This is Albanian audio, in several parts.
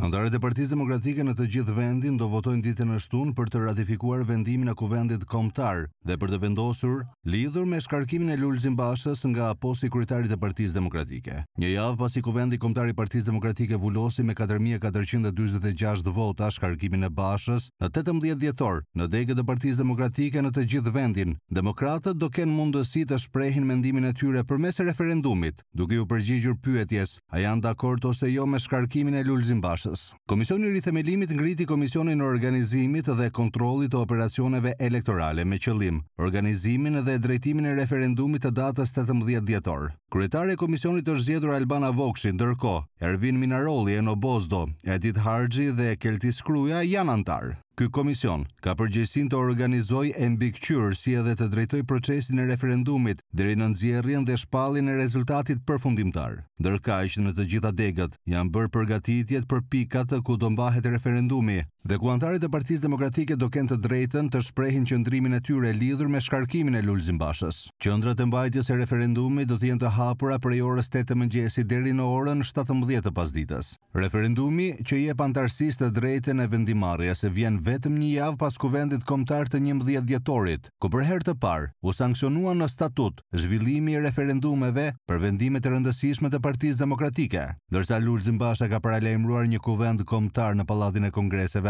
Andarët e Partisë Demokratike në të gjithë vendin do votojnë ditën e shtunë për të ratifikuar vendimin e kuvendit komtar dhe për të vendosur lidhur me shkarkimin e Lulë Zimbashës nga posi kryetarit e Partisë Demokratike. Një javë pasi kuvendi komtar i Partisë Demokratike vullosi me 4.426 vota shkarkimin e bashës në 18 djetor në degët e Partisë Demokratike në të gjithë vendin, demokratët do kenë mundësi të shprehin mendimin e tyre për mes referendumit, duke ju përgjigjur pyetjes, a janë dakort ose jo me shkarkimin e Lulë Zimbashës. Komisioni i rithemelimit ngriti Komisionin e Organizimit dhe Kontrollit të Operacioneve Elektorale me qëllim organizimin dhe drejtimin e referendumit të datës 18 dhjetor. Kryetare Komisionit është zjedur Albana Vokshi, dërko Ervin Minaroli e Nobozdo, Edith Hargji dhe Keltis Kruja janë antarë. Ky komision ka përgjësin të organizoj e mbikqyrë si edhe të drejtoj procesin e referendumit dhe në nëzjerjen dhe shpalin e rezultatit përfundimtar. Dërka ishtë në të gjitha degët janë bërë përgatitjet për pikat të ku do mbahet referendumi, dhe ku antarit e partiz demokratike do kënë të drejten të shprehin qëndrimin e tyre e lidhur me shkarkimin e lullë zimbashës. Qëndrat e mbajtjes e referendumi do t'jen të hapura e orës 8 mëngjesi deri në orën 17 të pas ditës. Referendumi që je pantarësis të drejten e vendimarja se vjen vetëm një javë pas kuvendit komtar të një mëdhjet djetorit, ku për her të par u sankcionua në statut zhvillimi i referendumeve për vendimet e rëndësishme të partiz demokratike, dërsa lullë zimbashë ka paralejmruar një kuvend komtar në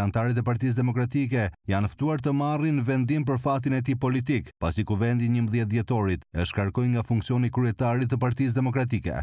e antarët e Partisë Demokratike janë ftuar të marrin vendim për fatin e tij politik, pasi kuvendi 11 dhjetorit e shkarkojnë nga funksioni kryetari të Partisë Demokratike.